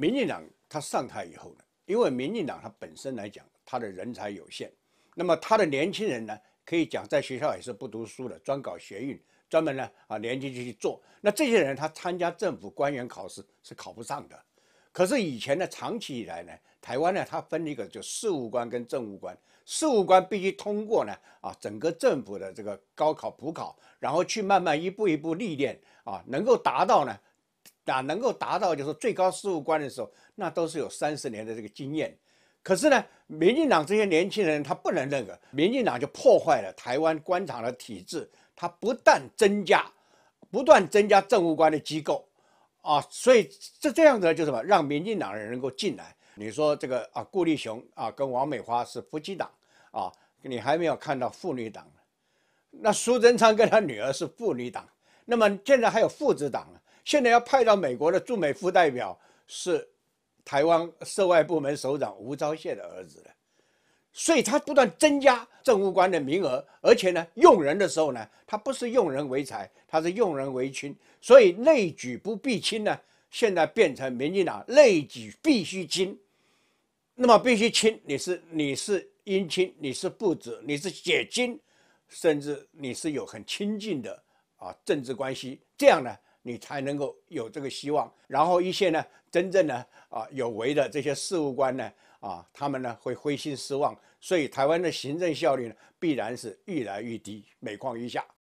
民进党他上台以后呢，因为民进党他本身来讲，他的人才有限，那么他的年轻人呢，可以讲在学校也是不读书的，专搞学运，专门呢啊年轻就去做。那这些人他参加政府官员考试是考不上的。可是以前呢，长期以来呢，台湾呢，它分一个就事务官跟政务官，事务官必须通过呢啊整个政府的这个高考补考，然后去慢慢一步一步历练啊，能够达到呢。啊，能够达到就是最高事务官的时候，那都是有三十年的这个经验。可是呢，民进党这些年轻人他不能认可，民进党就破坏了台湾官场的体制。他不断增加，不断增加政务官的机构啊，所以这这样子呢，就什么让民进党人能够进来？你说这个啊，顾立雄啊跟王美花是夫妻党啊，你还没有看到妇女党那苏贞昌跟他女儿是妇女党，那么现在还有父子党呢？现在要派到美国的驻美副代表是台湾涉外部门首长吴钊燮的儿子的，所以他不断增加政务官的名额，而且呢，用人的时候呢，他不是用人为才，他是用人为亲，所以内举不必亲呢，现在变成民进党内举必须亲，那么必须亲，你是你是姻亲，你是不子，你是血亲，甚至你是有很亲近的啊政治关系，这样呢？你才能够有这个希望，然后一些呢，真正呢，啊，有为的这些事务官呢，啊，他们呢会灰心失望，所以台湾的行政效率呢，必然是愈来愈低，每况愈下。